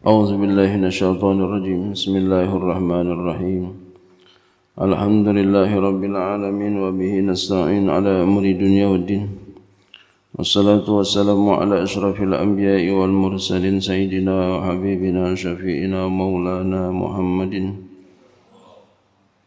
أعوذ بالله من الشيطان الرجيم بسم الله الرحمن الرحيم الحمد لله رب العالمين وبه نستعين على أمر الدنيا والدين والصلاة والسلام على أشرف الأنبياء والمرسلين سيدنا وحبيبنا شفيئنا مولانا محمد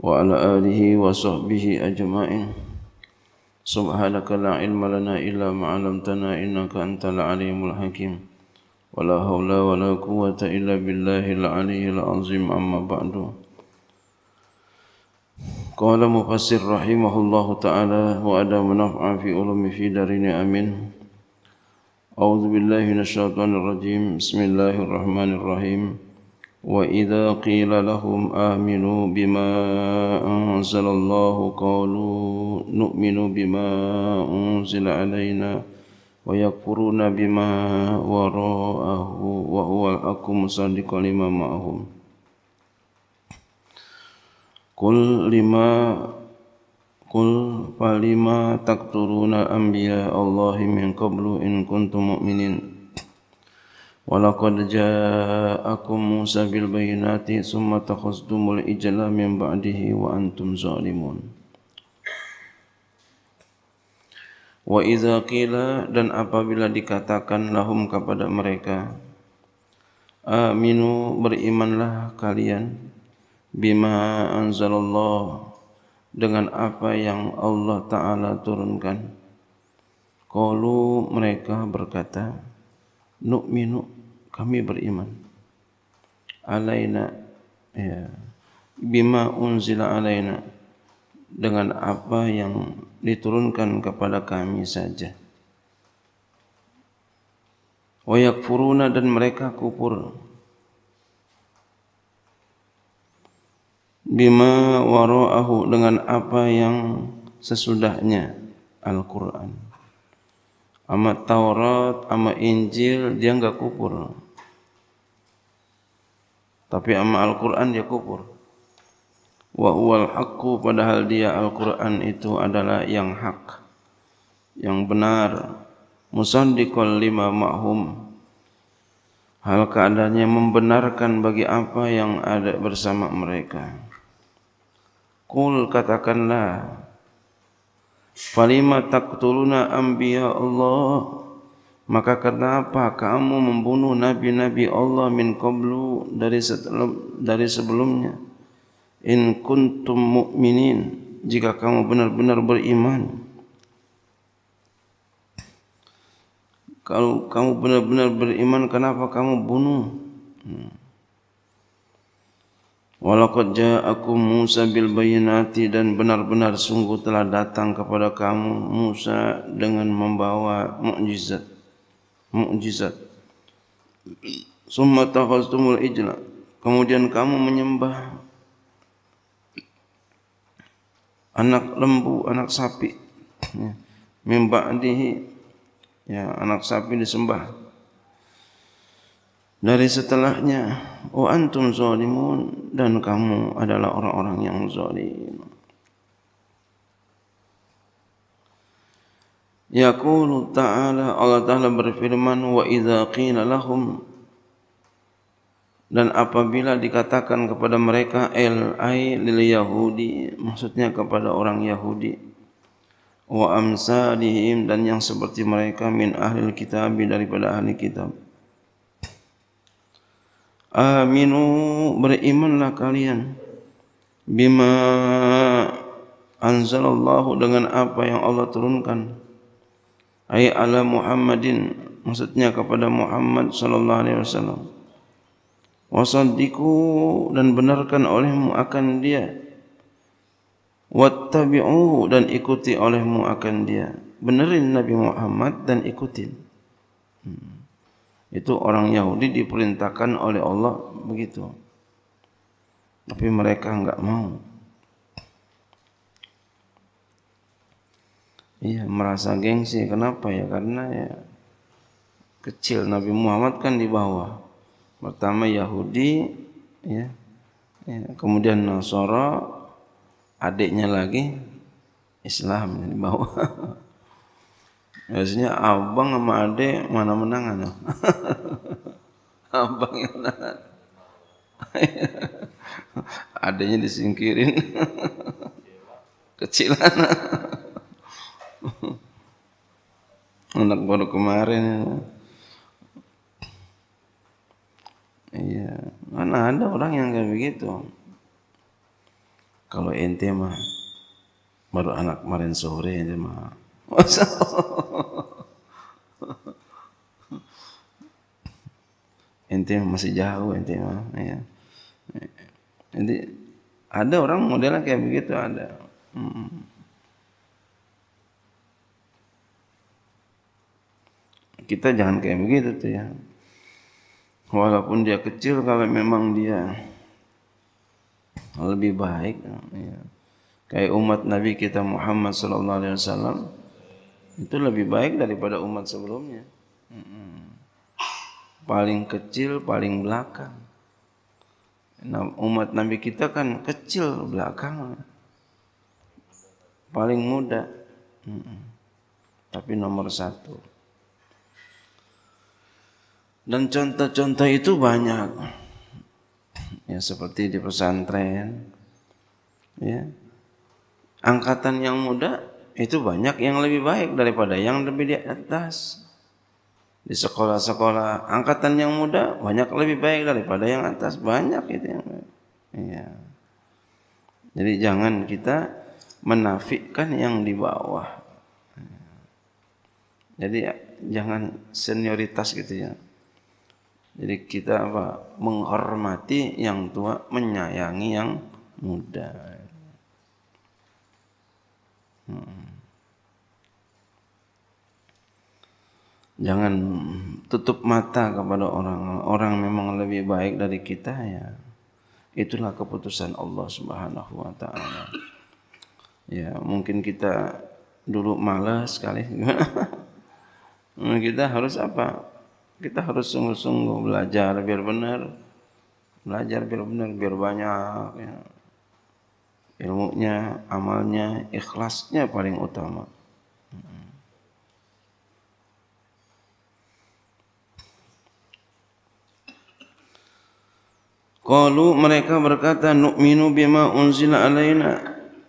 وعلى آله وصحبه أجمعين سبحانك لا علم لنا إلا ما علمتنا إنك أنت العليم الحكيم ولا حول ولا قوة إلا بالله العلي العظيم أما بعد قال مفسر رحمه الله تعالى وأدى منفعا في علوم في دارين آمين أعوذ بالله من الشيطان الرجيم بسم الله الرحمن الرحيم وإذا قيل لهم آمنوا بما أنزل الله قالوا نؤمن بما أنزل علينا ويكفرون بما وراءه وهو أكم صادق لما معهم قل لما قل فلما تقتلون أنبياء الله من قبل إن كنتم مؤمنين ولقد جاءكم موسى بالبينات ثم تخذتم الإجل من بعده وأنتم ظالمون wa idza qila dan apabila dikatakan lahum kepada mereka aminu berimanlah kalian bima anzalallah dengan apa yang Allah taala turunkan qalu mereka berkata nu'minu kami beriman alaina ya bima unzila alaina dengan apa yang diturunkan kepada kami saja. Wayak furuna dan mereka kupur. Bima waro'ahu dengan apa yang sesudahnya Al-Quran. Amat Taurat, amat Injil, dia enggak kupur. Tapi amat Al-Quran dia kupur wa huwal haqqu padahal dia Al-Qur'an itu adalah yang hak yang benar musaddiqal lima ma'hum hal keadaannya membenarkan bagi apa yang ada bersama mereka Kul katakanlah Falima taktuluna anbiya Allah Maka kenapa kamu membunuh nabi-nabi Allah min qablu dari dari sebelumnya in kuntum mu'minin jika kamu benar-benar beriman kalau kamu benar-benar beriman kenapa kamu bunuh hmm. walaqad ja'akum Musa bil bayyinati dan benar-benar sungguh telah datang kepada kamu Musa dengan membawa mukjizat mukjizat summa tahastumul ijla kemudian kamu menyembah anak lembu, anak sapi. Ya. Mimba andihi. Ya, anak sapi disembah. Dari setelahnya, wa oh, antum zolimun dan kamu adalah orang-orang yang zalim. Yaqulu Ta'ala Allah Ta'ala berfirman wa idza qila lahum dan apabila dikatakan kepada mereka el ai lil yahudi maksudnya kepada orang yahudi wa amsalihim dan yang seperti mereka min ahli kitab daripada ahli kitab aminu berimanlah kalian bima anzalallahu dengan apa yang Allah turunkan Ayat ala muhammadin maksudnya kepada muhammad sallallahu alaihi wasallam Wasadiku dan benarkan olehmu akan dia wattabi'uhu dan ikuti olehmu akan dia benerin Nabi Muhammad dan ikutin hmm. itu orang Yahudi diperintahkan oleh Allah begitu tapi mereka enggak mau Ia merasa gengsi kenapa ya karena ya kecil Nabi Muhammad kan di bawah pertama Yahudi ya, ya. kemudian Nasara adiknya lagi Islam di bawah biasanya abang sama adik mana menangan abang yang menangan adiknya disingkirin kecilan anak baru kemarin ya. ada orang yang kayak begitu. Kalau ente mah baru anak kemarin sore ente mah. ente masih jauh ente mah ya. Ente, ada orang modelnya kayak begitu ada. Hmm. Kita jangan kayak begitu tuh ya. walaupun dia kecil kalau memang dia lebih baik ya. kayak umat Nabi kita Muhammad sallallahu alaihi wasallam itu lebih baik daripada umat sebelumnya paling kecil paling belakang nah, umat Nabi kita kan kecil belakang paling muda tapi nomor satu dan contoh-contoh itu banyak. Ya seperti di pesantren. Ya. Angkatan yang muda itu banyak yang lebih baik daripada yang lebih di atas. Di sekolah-sekolah angkatan yang muda banyak lebih baik daripada yang atas banyak itu yang ya. Jadi jangan kita menafikan yang di bawah. Iya. Jadi ya, jangan senioritas gitu ya. Jadi kita apa? Menghormati yang tua, menyayangi yang muda. Hmm. Jangan tutup mata kepada orang. Orang memang lebih baik dari kita ya. Itulah keputusan Allah Subhanahu wa taala. Ya, mungkin kita dulu malas sekali. kita harus apa? kita harus sungguh-sungguh belajar biar benar belajar biar benar biar banyak ya. ilmunya amalnya ikhlasnya paling utama Kalau mereka berkata nu'minu bima unzila alaina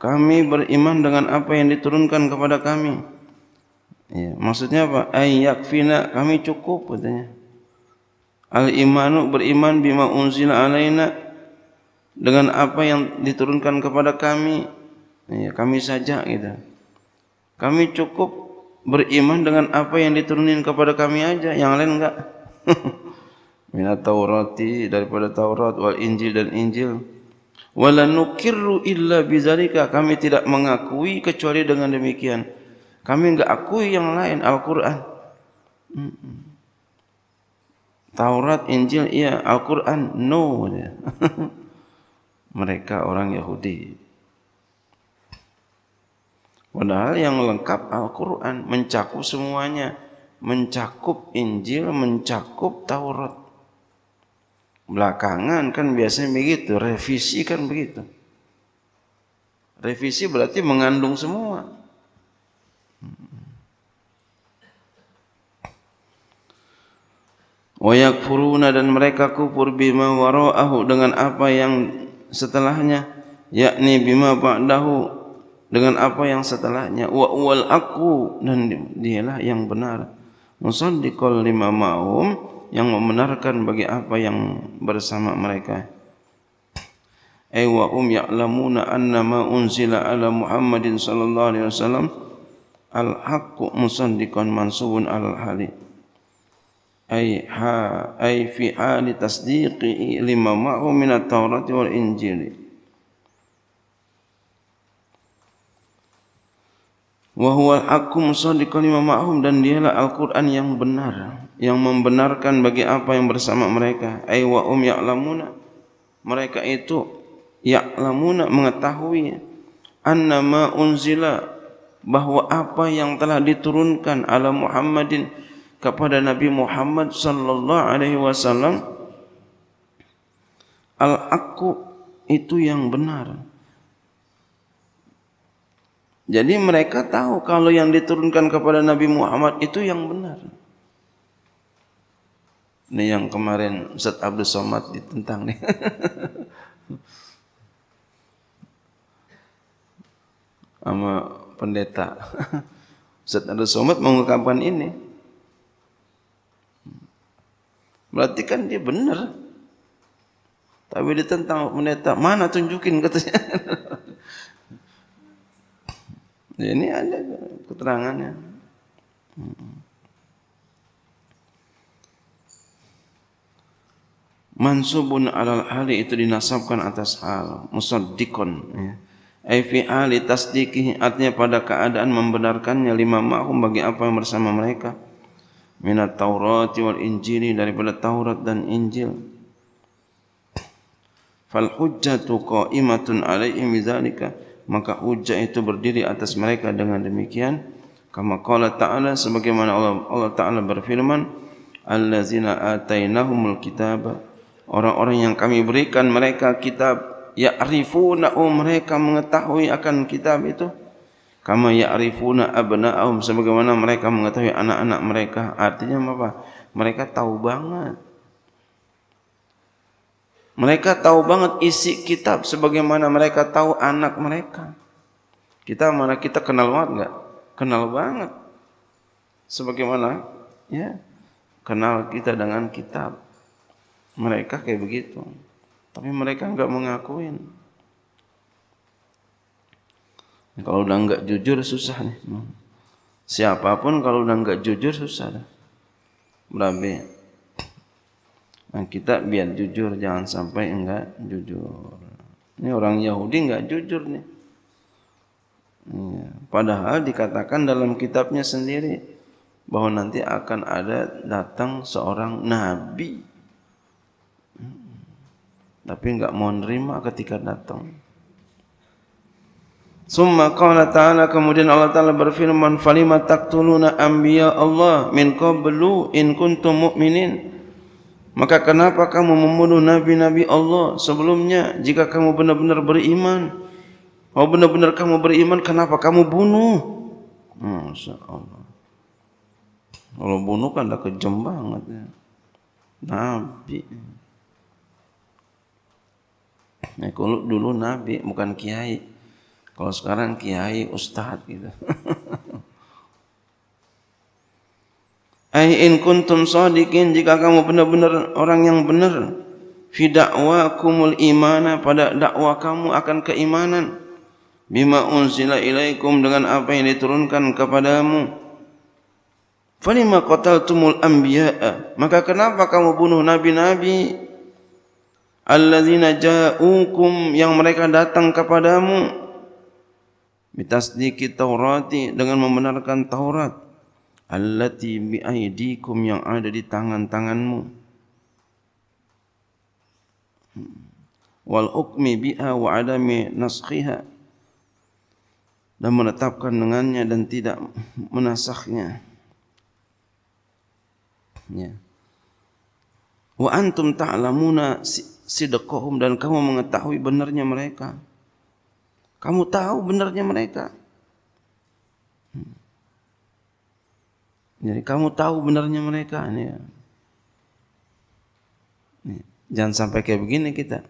kami beriman dengan apa yang diturunkan kepada kami. Ya, maksudnya apa? Ayak fina kami cukup katanya. Al imanu beriman bima unzila alaina dengan apa yang diturunkan kepada kami. Ya, kami saja gitu. Kami cukup beriman dengan apa yang diturunin kepada kami aja, yang lain enggak. Minat Taurati daripada Taurat wal Injil dan Injil. Wala illa bizarika kami tidak mengakui kecuali dengan demikian. Kami enggak akui yang lain Al-Qur'an. Taurat, Injil, iya Al-Qur'an no. Mereka orang Yahudi. Padahal yang lengkap Al-Qur'an mencakup semuanya, mencakup Injil, mencakup Taurat. Belakangan kan biasanya begitu, revisi kan begitu. Revisi berarti mengandung semua. Wayak furuna dan mereka kufur bima waro'ahu dengan apa yang setelahnya yakni bima ba'dahu dengan apa yang setelahnya wa wal aku dan dialah yang benar musaddiqal lima maum yang membenarkan bagi apa yang bersama mereka ay eh, wa um ya'lamuna anna ma unzila ala muhammadin sallallahu alaihi wasallam al haqqu musaddiqan mansubun al halim أي ها أي في حال تصديق لما معه من التوراة والإنجيل وهو الحق مصدق لما معهم dan dialah Al-Qur'an yang benar yang membenarkan bagi apa yang bersama mereka ai wa um ya'lamuna mereka itu ya'lamuna mengetahui anna ma unzila bahwa apa yang telah diturunkan ala Muhammadin kepada Nabi Muhammad sallallahu alaihi wasallam al aku itu yang benar. Jadi mereka tahu kalau yang diturunkan kepada Nabi Muhammad itu yang benar. Ini yang kemarin Ustaz Abdul Somad ditentang nih. Sama pendeta. Ustaz Abdul Somad mengungkapkan ini. Berarti kan dia benar. Tapi dia tentang meneta, mana tunjukin katanya. Ya, ini ada keterangannya. Hmm. Mansubun alal hali itu dinasabkan atas hal musaddiqun ya. Ai fi ahli artinya pada keadaan membenarkannya lima mahum bagi apa yang bersama mereka minat Taurat wal Injil daripada Taurat dan Injil fal hujjatu qaimatun alaihi bidzalika maka hujjah itu berdiri atas mereka dengan demikian kama qala ta'ala sebagaimana Allah Allah taala berfirman Allah allazina atainahumul kitab orang-orang yang kami berikan mereka kitab Ya ya'rifuna oh, mereka mengetahui akan kitab itu kama ya'rifuna abna'ahum sebagaimana mereka mengetahui anak-anak mereka artinya apa mereka tahu banget mereka tahu banget isi kitab sebagaimana mereka tahu anak mereka kita mana kita kenal banget enggak kenal banget sebagaimana ya kenal kita dengan kitab mereka kayak begitu tapi mereka enggak mengakuin kalau udah enggak jujur susah nih. Siapapun kalau udah enggak jujur susah. Berabe. Nah, kita biar jujur jangan sampai enggak jujur. Ini orang Yahudi enggak jujur nih. Padahal dikatakan dalam kitabnya sendiri bahwa nanti akan ada datang seorang nabi. Hmm. Tapi enggak mau nerima ketika datang. Summa qala ta'ala kemudian Allah Ta'ala berfirman Falima taktuluna anbiya Allah min qablu in kuntum mu'minin Maka kenapa kamu membunuh Nabi-Nabi Allah sebelumnya Jika kamu benar-benar beriman Kalau oh, benar-benar kamu beriman kenapa kamu bunuh Masya Kalau bunuh kan dah kejam banget ya. Nabi Nah, eh, kalau dulu Nabi bukan Kiai. Kalau sekarang kiai Ustaz gitu. Ain kuntum sadikin jika kamu benar-benar orang yang benar fi da'wakumul imana pada dakwah kamu akan keimanan bima unzila ilaikum dengan apa yang diturunkan kepadamu falima qataltumul anbiya'a maka kenapa kamu bunuh nabi-nabi alladzina ja'ukum yang mereka datang kepadamu bitasdiki taurati dengan membenarkan taurat allati bi aidikum yang ada di tangan-tanganmu wal ukmi biha wa adami naskhiha dan menetapkan dengannya dan tidak menasaknya. ya wa antum ta'lamuna sidqahum dan kamu mengetahui benarnya mereka Kamu tahu benarnya mereka. Hmm. Jadi kamu tahu benarnya mereka. Ini ya. Jangan sampai kayak begini kita.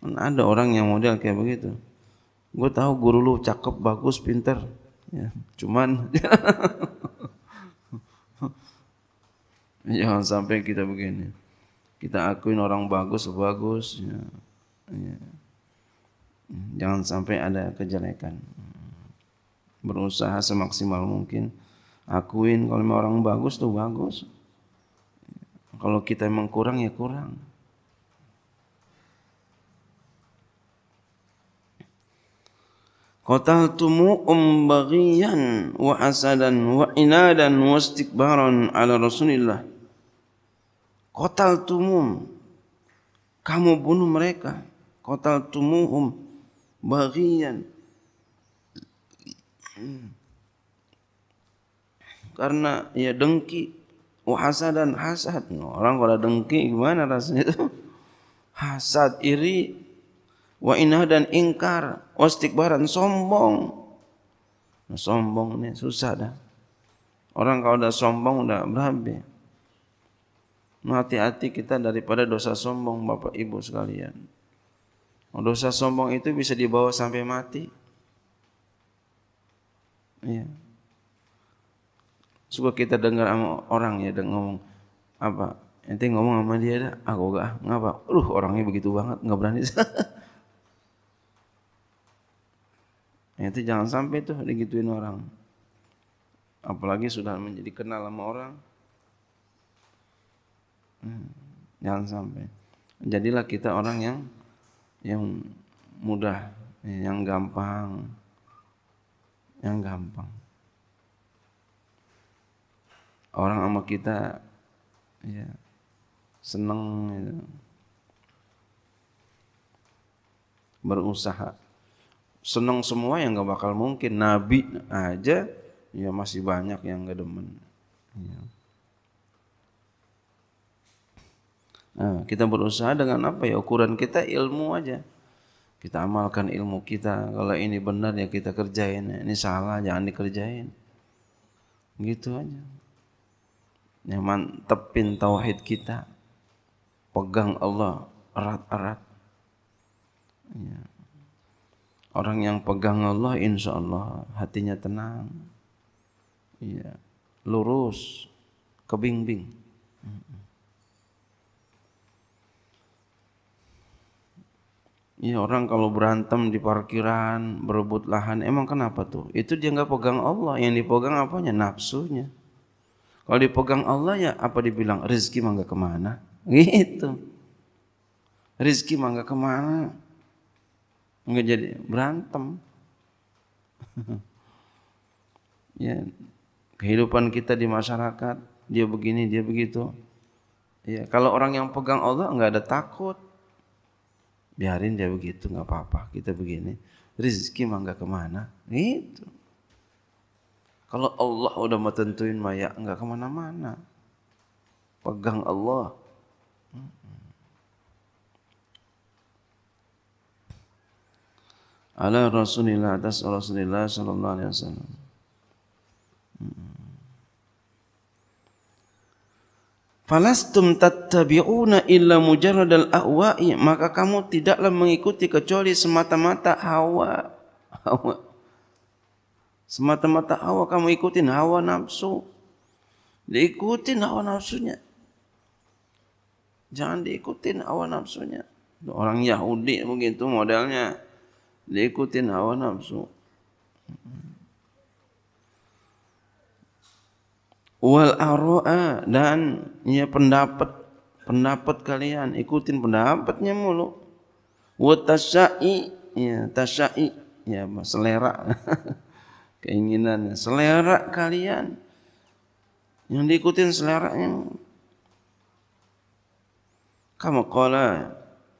Kan ada orang yang model kayak begitu. Gue tahu guru lu cakep, bagus, pinter. Ya, cuman jangan sampai kita begini. Kita akuin orang bagus, bagus. Ya. Ya. Jangan sampai ada kejelekan. Berusaha semaksimal mungkin. Akuin kalau orang bagus tuh bagus. Kalau kita memang kurang ya kurang. Kotal Qataltumu umbagiyan wa asadan wa inadan wa stikbaron ala Rasulillah. Qataltumu kamu bunuh mereka. Qataltumuhum um bagian karena ya dengki wahasa dan hasad orang kalau dengki gimana rasanya itu hasad iri wa inah dan ingkar wa istikbaran sombong sombong ini susah dah orang kalau dah sombong dah berhabis hati-hati kita daripada dosa sombong Bapak Ibu sekalian. Dosa sombong itu bisa dibawa sampai mati. Iya. Suka kita dengar sama orang ya dengar ngomong apa? Nanti ngomong sama dia dah, aku gak ngapa? Uh, orangnya begitu banget, nggak berani. Nanti jangan sampai tuh digituin orang. Apalagi sudah menjadi kenal sama orang. Hmm, jangan sampai. Jadilah kita orang yang yang mudah, yang gampang, yang gampang. Orang sama kita ya seneng ya. berusaha seneng semua yang gak bakal mungkin nabi aja ya masih banyak yang gak demen ya. Nah, kita berusaha dengan apa ya ukuran kita ilmu aja. Kita amalkan ilmu kita. Kalau ini benar ya kita kerjain. Ini salah jangan dikerjain. Gitu aja. Ya mantepin tauhid kita. Pegang Allah erat-erat. Ya. Orang yang pegang Allah insya Allah hatinya tenang. Ya. Lurus. Kebingbing. bing, -bing. Ya, orang kalau berantem di parkiran, berebut lahan, emang kenapa tuh? Itu dia nggak pegang Allah, yang dipegang apanya? Nafsunya. Kalau dipegang Allah ya apa dibilang? Rizki mangga kemana? Gitu. Rizki mangga kemana? Nggak jadi berantem. ya, kehidupan kita di masyarakat, dia begini, dia begitu. Ya, kalau orang yang pegang Allah nggak ada takut, biarin dia begitu nggak apa-apa kita begini mah mangga kemana itu kalau Allah udah mau tentuin maya nggak kemana-mana pegang Allah ala Rasulullah atas rasulillah sallallahu alaihi wasallam falastum tattabi'una illa mujarrad al-ahwa'i maka kamu tidaklah mengikuti kecuali semata-mata hawa hawa semata-mata hawa kamu ikutin hawa nafsu diikutin hawa nafsunya jangan diikutin hawa nafsunya orang Yahudi begitu modelnya diikutin hawa nafsu wal aroa dan ya pendapat pendapat kalian ikutin pendapatnya mulu watasai ya tasai ya selera keinginan selera kalian yang diikutin selera yang Kamu qala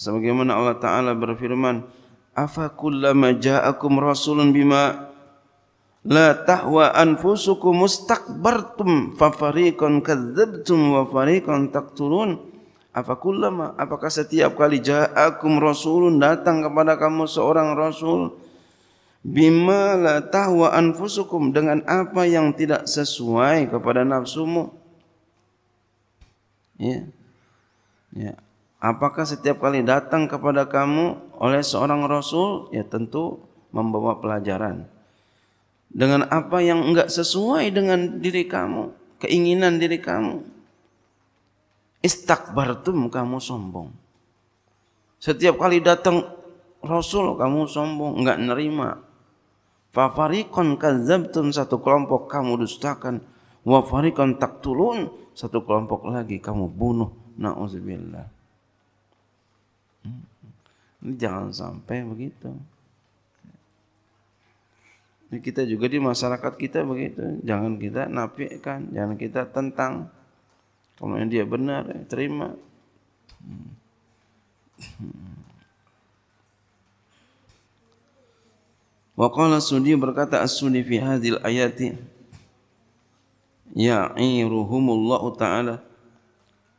sebagaimana Allah taala berfirman afa kullama ja'akum rasulun bima la tahwa anfusukum mustakbartum fa fariqan kadzabtum wa fariqan taqtulun afakullama apakah setiap kali ja'akum rasulun datang kepada kamu seorang rasul bima la tahwa anfusukum dengan apa yang tidak sesuai kepada nafsumu ya ya apakah setiap kali datang kepada kamu oleh seorang rasul ya tentu membawa pelajaran dengan apa yang enggak sesuai dengan diri kamu, keinginan diri kamu. Istakbartum kamu sombong. Setiap kali datang Rasul kamu sombong, enggak nerima. Fafarikon kazabtum satu kelompok kamu dustakan. Wafarikon taktulun satu kelompok lagi kamu bunuh. Na'udzubillah. Hmm. Ini jangan sampai begitu kita juga di masyarakat kita begitu. Jangan kita napikan, jangan kita tentang. Kalau yang dia benar, ya, terima. Wa qala sudi berkata as-sudi fi hadhil ayati ya'iruhumullahu ta'ala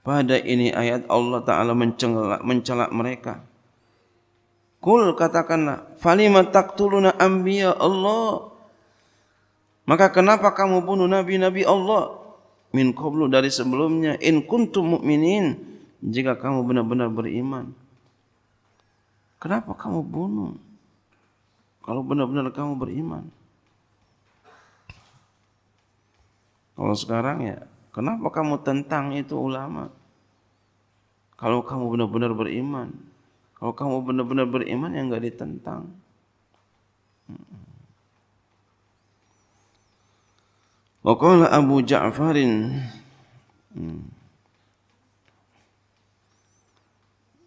pada ini ayat Allah Ta'ala mencelak, mencelak mereka. Kul katakanlah, falima taktuluna anbiya Allah. Maka kenapa kamu bunuh nabi-nabi Allah? Min qablu dari sebelumnya in kuntum mukminin jika kamu benar-benar beriman. Kenapa kamu bunuh? Kalau benar-benar kamu beriman. Kalau sekarang ya, kenapa kamu tentang itu ulama? Kalau kamu benar-benar beriman, kalau kamu benar-benar beriman yang enggak ditentang. Hmm. Wa qala Abu Ja'farin hmm.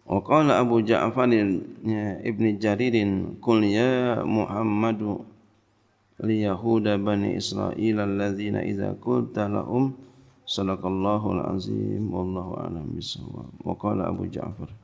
Wa qala Abu Ja'farin ya Ibni Jaririn qul ya Muhammadu li Yahuda bani Israil alladziina idza qulta lahum sallallahu alazim wallahu a'lam bissawab. Wa qala Abu Ja'far ja